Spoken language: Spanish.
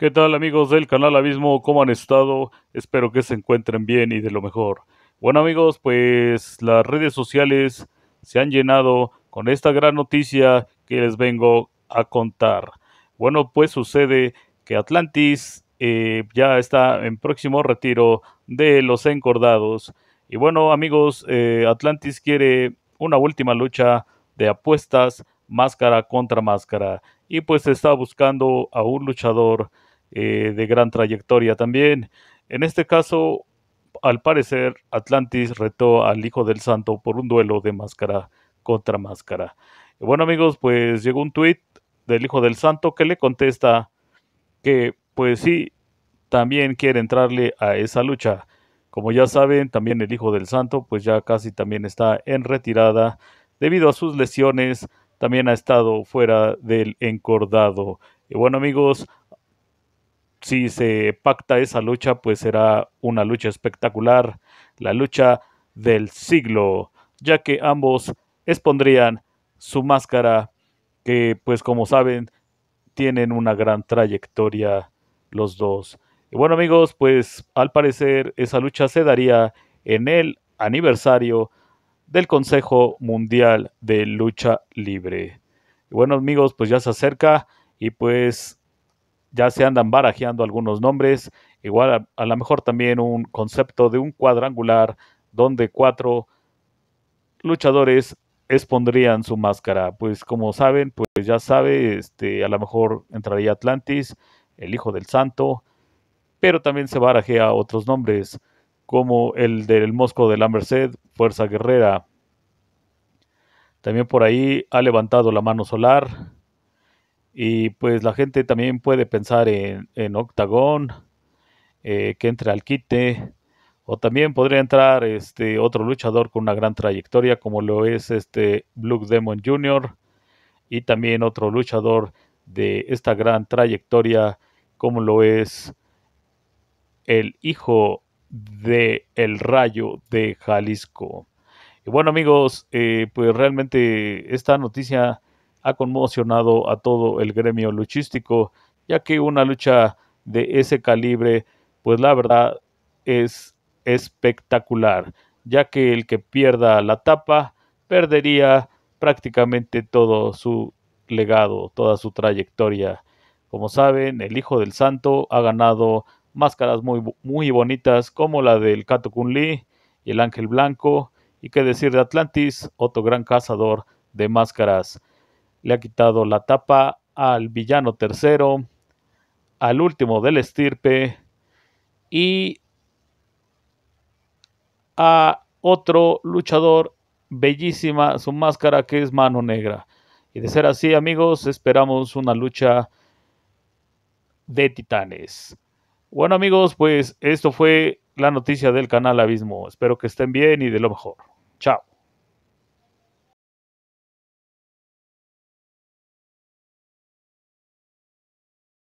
¿Qué tal amigos del canal Abismo? ¿Cómo han estado? Espero que se encuentren bien y de lo mejor. Bueno amigos, pues las redes sociales se han llenado con esta gran noticia que les vengo a contar. Bueno, pues sucede que Atlantis eh, ya está en próximo retiro de los encordados. Y bueno amigos, eh, Atlantis quiere una última lucha de apuestas máscara contra máscara. Y pues está buscando a un luchador eh, de gran trayectoria también. En este caso, al parecer, Atlantis retó al Hijo del Santo por un duelo de máscara contra máscara. bueno amigos, pues llegó un tweet del Hijo del Santo que le contesta que pues sí, también quiere entrarle a esa lucha. Como ya saben, también el Hijo del Santo pues ya casi también está en retirada debido a sus lesiones, también ha estado fuera del encordado. Y bueno amigos, si se pacta esa lucha, pues será una lucha espectacular, la lucha del siglo, ya que ambos expondrían su máscara, que pues como saben, tienen una gran trayectoria los dos. Y bueno amigos, pues al parecer esa lucha se daría en el aniversario del Consejo Mundial de Lucha Libre. Y bueno amigos, pues ya se acerca y pues ya se andan barajeando algunos nombres, igual a, lo mejor también un concepto de un cuadrangular donde cuatro luchadores expondrían su máscara. Pues como saben, pues ya sabe, este, a lo mejor entraría Atlantis, el Hijo del Santo, pero también se barajea otros nombres, como el del Mosco de la Merced, Fuerza Guerrera. También por ahí ha levantado la mano solar, y pues la gente también puede pensar en, en Octagón, eh, que entre al quite, o también podría entrar este otro luchador con una gran trayectoria, como lo es este Blue Demon Jr., y también otro luchador de esta gran trayectoria, como lo es el hijo de El Rayo de Jalisco. Y bueno amigos, eh, pues realmente esta noticia ha conmocionado a todo el gremio luchístico, ya que una lucha de ese calibre, pues la verdad es espectacular, ya que el que pierda la tapa perdería prácticamente todo su legado, toda su trayectoria. Como saben, el Hijo del Santo ha ganado máscaras muy, muy bonitas como la del Kato Kun Lee y el Ángel Blanco, y qué decir de Atlantis, otro gran cazador de máscaras le ha quitado la tapa al villano tercero, al último del estirpe y a otro luchador bellísima su máscara que es mano negra. Y de ser así amigos, esperamos una lucha de titanes. Bueno amigos, pues esto fue la noticia del canal Abismo. Espero que estén bien y de lo mejor. Chao.